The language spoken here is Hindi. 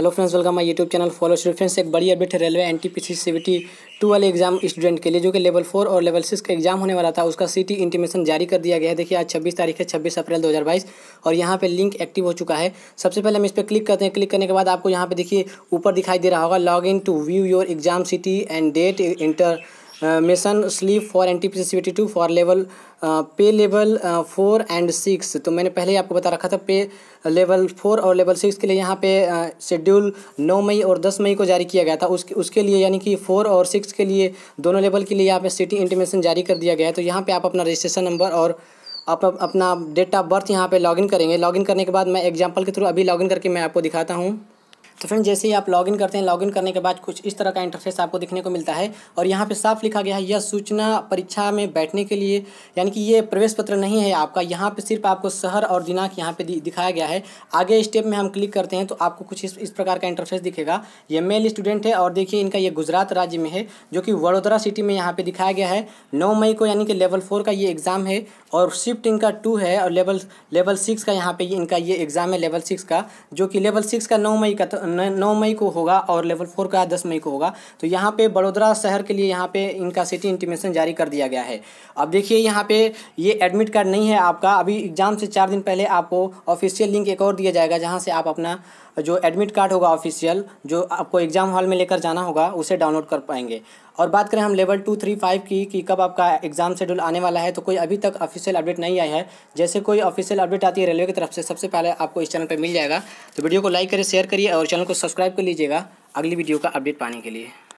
hello friends welcome my YouTube channel follow Shri friends एक बड़ी अपडेट है railway N T P C C T two वाले एग्जाम स्टूडेंट के लिए जो कि लेवल फोर और लेवल सिक्स का एग्जाम होने वाला था उसका सीटी इंटीमेशन जारी कर दिया गया है देखिए आज छब्बीस तारीख है छब्बीस अप्रैल दो हज़ार बाईस और यहाँ पे लिंक एक्टिव हो चुका है सबसे पहले हम इस पर क्लिक करते हैं क्लिक करने के बाद आपको यहाँ पर देखिए ऊपर दिखाई दे रहा होगा log in to view your exam city and date intimation slip for N T P two for level pay level four and six तो मैंने पहले ही आपको बता रखा था पे लेवल फोर और लेवल सिक्स के लिए यहाँ पे शेड्यूल uh, नौ मई और दस मई को जारी किया गया था उसके उसके लिए यानी कि फोर और सिक्स के लिए दोनों लेवल के लिए यहाँ पे सिटी इंटीमेशन जारी कर दिया गया है तो यहाँ पे आप अपना रजिस्ट्रेशन नंबर और आप अपना डेट ऑफ बर्थ यहाँ पर लॉगिन करेंगे लॉगिन करने के बाद मैं एग्जाम्पल के थ्रू अभी लॉगिन करके मैं आपको दिखाता हूँ तो फ्रेंड जैसे ही आप लॉगिन करते हैं लॉगिन करने के बाद कुछ इस तरह का इंटरफेस आपको देखने को मिलता है और यहाँ पे साफ लिखा गया है यह सूचना परीक्षा में बैठने के लिए यानी कि ये प्रवेश पत्र नहीं है आपका यहाँ पे सिर्फ आपको शहर और दिनांक यहाँ पे दिखाया गया है आगे स्टेप में हम क्लिक करते हैं तो आपको कुछ इस, इस प्रकार का इंटरफेस दिखेगा ये मेल स्टूडेंट है और देखिए इनका ये गुजरात राज्य में है जो कि वडोदरा सिटी में यहाँ पर दिखाया गया है नौ मई को यानी कि लेवल फोर का ये एग्ज़ाम है और शिफ्ट इनका टू है और लेवल लेवल सिक्स का यहाँ पर इनका ये एग्ज़ाम है लेवल सिक्स का जो कि लेवल सिक्स का नौ मई का नौ मई को होगा और लेवल फोर का दस मई को होगा तो यहाँ पे बड़ोदरा शहर के लिए यहाँ पे इनका सिटी इंटीमेशन जारी कर दिया गया है अब देखिए यहाँ पे ये एडमिट कार्ड नहीं है आपका अभी एग्ज़ाम से चार दिन पहले आपको ऑफिशियल लिंक एक और दिया जाएगा जहाँ से आप अपना जो एडमिट कार्ड होगा ऑफिशियल जो आपको एग्ज़ाम हॉल में लेकर जाना होगा उसे डाउनलोड कर पाएंगे और बात करें हम लेवल टू थ्री फाइव की कि कब आपका एग्ज़ाम शेड्यूल आने वाला है तो कोई अभी तक ऑफिशियल अपडेट नहीं आया है जैसे कोई ऑफिशियल अपडेट आती है रेलवे की तरफ से सबसे पहले आपको इस चैनल पर मिल जाएगा तो वीडियो को लाइक करें शेयर करिए और चैनल चैनल को सब्सक्राइब कर लीजिएगा अगली वीडियो का अपडेट पाने के लिए